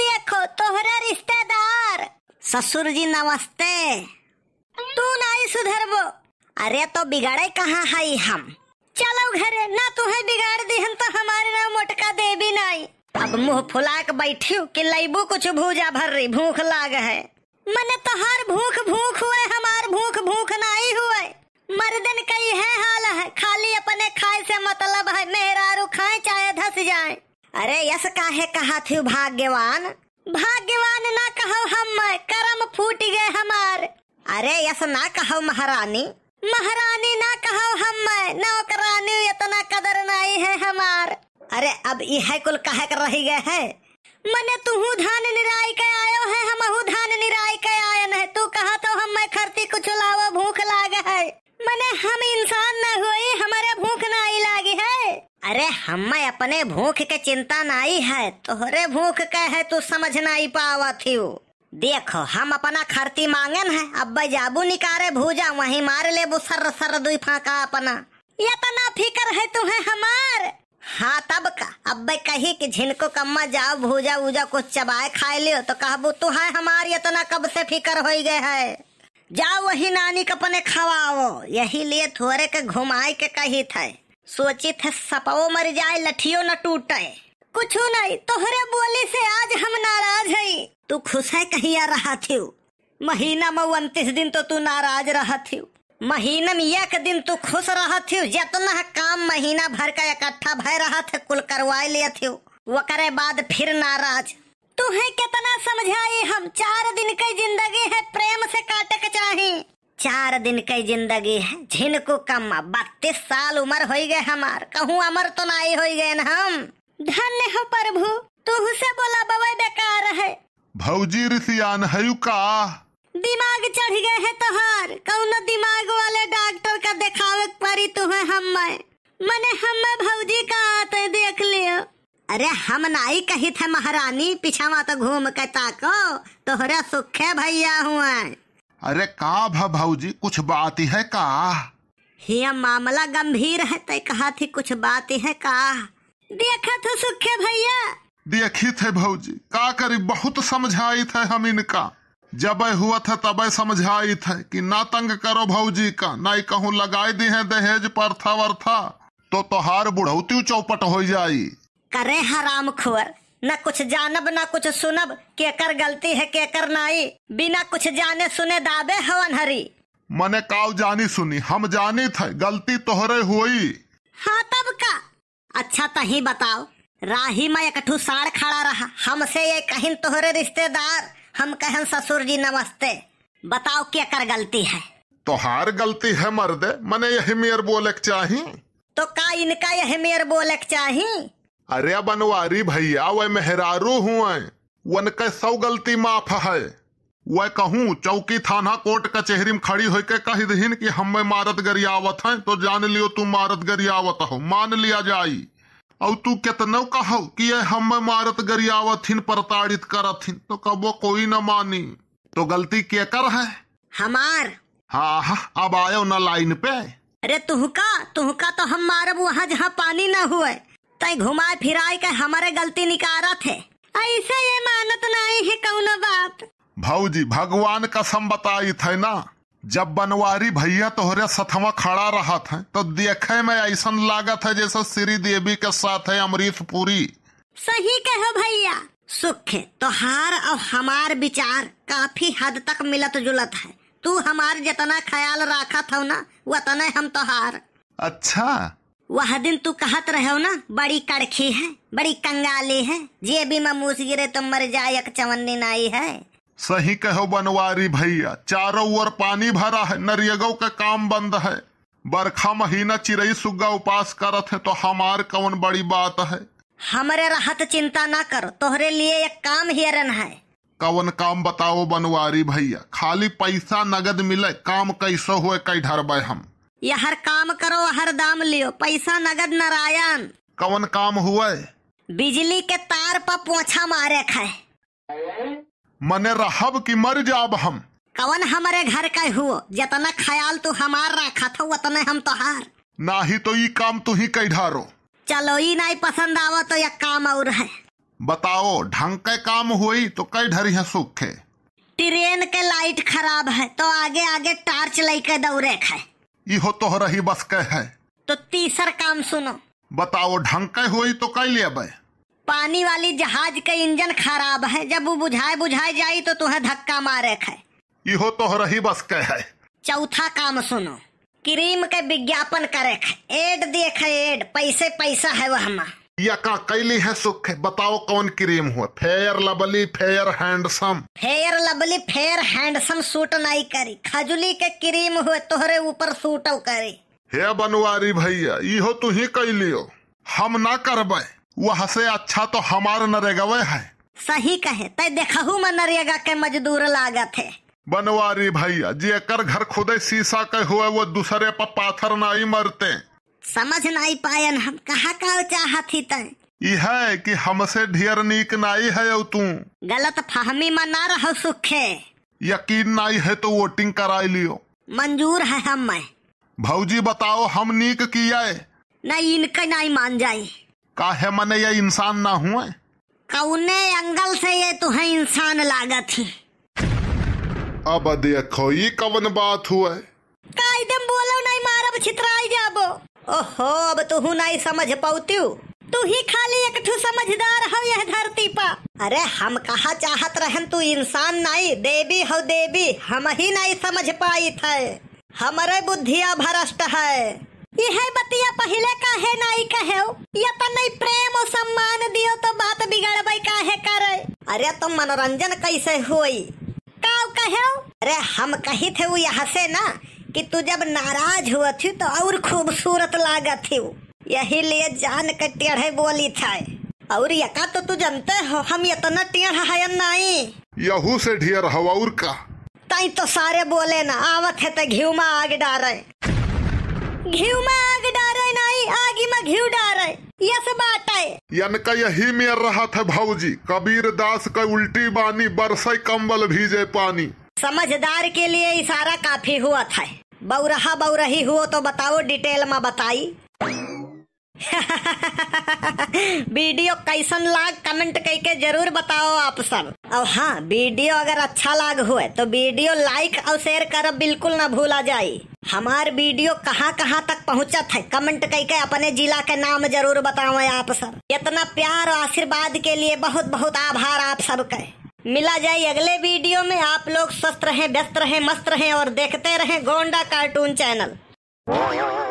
देखो तोहरा रिश्तेदार ससुर जी नमस्ते तू नहीं सुधरबो अरे तो बिगाड़े कहाँ है हम चलो घरे ना तुहे बिगाड़ हम तो हमारे ना मोटका दे भी नहीं अब मुंह फुला के बैठी कि लैबू कुछ भूजा भर रही भूख लाग है मैंने तो हर भूख भूख हुए हमार भूख भूख नहीं हुए मर्दन ही है हाल है खाली अपने खाए से मतलब है मेहरा खाए चाहे धस जाए अरे यस काहे कहा थे भाग्यवान भाग्यवान ना कहो हम कर्म फूट गए हमार अरे यस ना कहो महारानी महारानी ना कहो हम नौकरानी इतना कदर नहीं है हमार अरे अब यह कुल कहे कर रही गए है मने तू धान निराई के आयो है हम धान निराई के आयन है तू कहा तो हम खरती कुछ लावो भूख लागे है मने हम इंसान न हुई हमारे भूख ना अरे हमें अपने भूख के चिंता नहीं है तोहरे भूख के है तू समझ नहीं पावा थी देखो हम अपना खर्ची मांगन है अब जाबू निकारे भूजा वही मार ले सर सर दुई फाका अपना ये ना फिकर है तुम्हें हमार हाँ तब का अब कही कि झिनको कम्मा जाओ भूजा उजा कुछ चबाए खाए लियो तो कहबू तू है हमार ये ना कब से फिकर हो गए है जाओ वही नानी के अपने खवाओ यही लिए थोड़े के घुमाए के कही था सोचे थे सपो मर जाए लठियो न टूटे कुछ नहीं तोहरे बोली से आज हम नाराज है तू खुश है कहिया रहा थी महीना में उन्तीस दिन तो तू नाराज रहा थे महीना में एक दिन तू खुश रहा थे जितना काम महीना भर का इकट्ठा भय रहा थे कुल करवाए लिया थे वकरे बाद फिर नाराज तू है कितना समझाई हम चार दिन की जिंदगी है प्रेम से काटे के चार दिन की जिंदगी है जिनको कम बत्तीस साल उम्र हो गए हमार कहूँ अमर तो नाई हो गए ना हम धन्य हो प्रभु तू से बोला बबे बेकार है भौजी रिसियान है का दिमाग चढ़ गए है तोहार कौन दिमाग वाले डॉक्टर का दिखावे परी है हम मैं मैंने हम भौजी का आते देख लियो अरे हम ही कही थे महारानी पिछावा तो घूम के ताको तोहरा सुखे भैया हुआ अरे का भाजी कुछ बात है का हिया मामला गंभीर है तय कहा थी कुछ बात है का देखा तो सुखे भैया देखी थे भाजी का करी बहुत समझाई थे हम इनका जब हुआ था तब समझाई थे कि ना तंग करो भाजी का ना कहूँ लगाई दी है दहेज पर था वर था तो तो बुढ़ौती चौपट हो जाई करे हराम खोर न कुछ जानब न कुछ सुनब केकर गलती है केकर नाई बिना कुछ जाने सुने दाबे हवन हरी मने काव जानी सुनी हम जानी थे गलती तोहरे हुई हाँ तब का अच्छा तही बताओ राही मैं एकठू साड़ खड़ा रहा हमसे ये कहन तोहरे रिश्तेदार हम कहन ससुर जी नमस्ते बताओ क्या कर गलती है तोहार गलती है मर्दे मने यही मेयर बोले चाहिए तो का इनका यही मेयर बोले चाहिए अरे बनवारी भैया वह मेहरारू हुए उनके सौ गलती माफ है वह कहूँ चौकी थाना कोर्ट कचहरी में खड़ी होके कह दहीन कि हमें मारत गरियावत है तो जान लियो तू मारत गरियावत हो मान लिया जाई और तू कितना कहो कि ये हमें मारत गरियावत हिन प्रताड़ित कर तो कबो कोई न मानी तो गलती क्या कर है हमार हाँ हाँ अब आयो ना लाइन पे अरे तुहका तुहका तो हम मारब वहाँ जहाँ पानी न हुए तय घुमाए फिराए के हमारे गलती निकारा थे ऐसे ये मानत नहीं है कौन बात भाजी भगवान कसम बताई थे ना जब बनवारी भैया तोहरे सथवा खड़ा रहा था तो देखे में ऐसा लागत है जैसे श्री देवी के साथ है अमरीश पुरी सही कहो भैया सुख तोहार और हमार विचार काफी हद तक मिलत जुलत है तू हमार जितना ख्याल रखा था ना उतना हम तोहार अच्छा वह दिन तू कहत रहे ना बड़ी कड़खी है बड़ी कंगाली है जे भी मूस गिरे तो मर जाए चवन्नी नाई है सही कहो बनवारी भैया चारों ओर पानी भरा है नरियगो का काम बंद है बरखा महीना चिरई सुग्गा उपास करत है तो हमार कौन बड़ी बात है हमारे राहत चिंता ना करो तोहरे लिए एक काम हिरन है कवन काम बताओ बनवारी भैया खाली पैसा नगद मिले काम कैसे हुए कई ढरबे हम या हर काम करो हर दाम लियो पैसा नगद नारायण कौन काम हुआ है बिजली के तार पर पोछा मारे खाए मने रहब की मर जाब हम कवन हमारे घर का हुआ जितना ख्याल तू हमार रखा था उतने हम हार ना ही तो ये काम तू ही कई ढारो चलो ये नहीं पसंद आवा तो यह काम और है बताओ ढंग के काम हुई तो कई ढरी है सुख है ट्रेन के लाइट खराब है तो आगे आगे टार्च लेके दौड़े खाए इहो तो रही बस कह है तो तीसर काम सुनो बताओ ढंग के हुई तो कह लिया पानी वाली जहाज के इंजन खराब है जब वो बुझाए बुझाए जाये तो तुम्हें धक्का मारे है इहो तो रही बस के है चौथा काम सुनो क्रीम के विज्ञापन करे एड देख एड पैसे पैसा है वह यका कैली है सुख है बताओ कौन क्रीम हुआ fair लबली fair handsome fair लबली fair handsome suit नहीं करी खजुली के क्रीम हुए तोहरे ऊपर सूट करी हे बनवारी भैया इहो तू ही लियो हम ना करबे वहाँ से अच्छा तो हमार नरेगवे है सही कहे तय देखहू मैं नरेगा के मजदूर लागत है बनवारी भैया जी एक घर खुदे शीशा के हुए वो दूसरे पर पाथर नहीं ही मरते समझ नहीं पायन हम कहा का चाहत ही तय है कि हमसे ढेर नीक नाई है तू गलत फहमी में ना रहो सुखे यकीन नहीं है तो वोटिंग करा लियो मंजूर है हम मैं भाजी बताओ हम नीक किया नहीं इनके नहीं मान जाये है मने ये इंसान ना हुए कौने अंगल से ये तुहे इंसान लागत ही अब देखो ये कवन बात हुआ कायदम बोलो नहीं मारब जाबो ओहो अब तुहू नहीं समझ पाती तू ही खाली एक ठू समझदार हो यह धरती पर अरे हम कहा चाहत रहन तू इंसान नहीं देवी हो देवी हम ही नहीं समझ पाई थे हमारे बुद्धिया भ्रष्ट है यह बतिया पहले का है नहीं कहे या तो नहीं प्रेम और सम्मान दियो तो बात बिगड़बे का है करे अरे तुम तो मनोरंजन कैसे हुई का कहे अरे हम कही थे वो यहाँ से ना कि तू जब नाराज हुआ थी तो और खूबसूरत लागत थी यही लिए जान के टेढ़े बोली था और यका तो तू जानते हो हम इतना टेढ़ है नहीं यहू से ढेर हवा और का तई तो सारे बोले ना आवत है तो घी में आग डारे घी में आग डारे नहीं आग में घी डारे ये सब बात है यनका यही मेर रहा था भाऊजी कबीर दास का उल्टी बानी बरसे कंबल भीजे पानी समझदार के लिए इशारा काफी हुआ था बौरहा बौरही हुआ तो बताओ डिटेल में बताई वीडियो कैसन लाग कमेंट करके जरूर बताओ आप सब और हाँ वीडियो अगर अच्छा लाग हुए तो वीडियो लाइक और शेयर कर बिल्कुल ना भूला जाए हमार वीडियो कहाँ कहाँ तक पहुँचा था कमेंट करके अपने जिला के नाम जरूर बताओ आप सब इतना प्यार और आशीर्वाद के लिए बहुत बहुत आभार आप सबका मिला जाए अगले वीडियो में आप लोग स्वस्थ रहें व्यस्त रहें मस्त रहें और देखते रहें गोंडा कार्टून चैनल